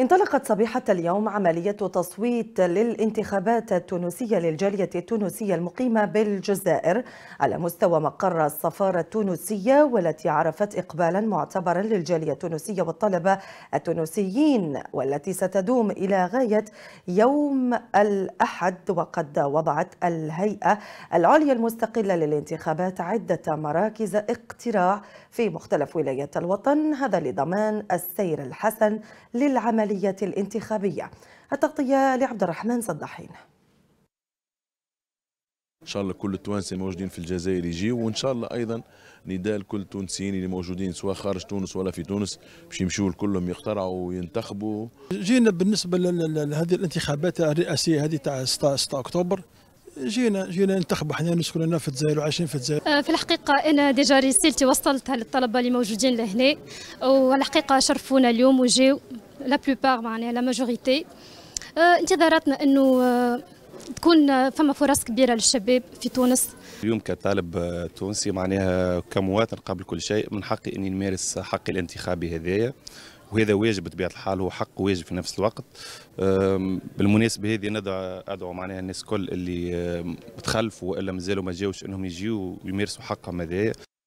انطلقت صبيحة اليوم عملية تصويت للانتخابات التونسية للجالية التونسية المقيمة بالجزائر على مستوى مقر السفارة التونسية والتي عرفت إقبالا معتبرا للجالية التونسية والطلبة التونسيين والتي ستدوم إلى غاية يوم الأحد وقد وضعت الهيئة العليا المستقلة للانتخابات عدة مراكز اقتراع في مختلف ولايات الوطن هذا لضمان السير الحسن للعمل العملية الانتخابية التغطية لعبد الرحمن صدحين ان شاء الله كل التوانسه موجودين في الجزائر يجيو وان شاء الله ايضا نداء لكل التونسيين اللي موجودين سواء خارج تونس ولا في تونس باش يمشوا كلهم يقترعوا وينتخبوا جينا بالنسبه لهذه الانتخابات الرئاسيه هذه تاع 6 اكتوبر جينا جينا ننتخبوا حنا نسكن هنا في الجزائر وعايشين في الجزائر آه، في الحقيقه انا ديجا رسالتي وصلتها للطلبه اللي موجودين لهنا والحقيقه شرفونا اليوم وجيو لا بلوبار معناها لا ماجوريتي آه، انتظاراتنا انه آه، تكون آه، فما فرص كبيره للشباب في تونس اليوم كطالب تونسي معناها كمواطن قبل كل شيء من حقي اني نمارس حقي الانتخابي هذايا وهذا واجب بطبيعه الحال هو حق واجب في نفس الوقت بالمناسبه هذه ندعو ادعو معناها الناس الكل اللي تخلفوا والا مازالوا ما جاوش انهم يجيو ويمارسوا حقهم هذايا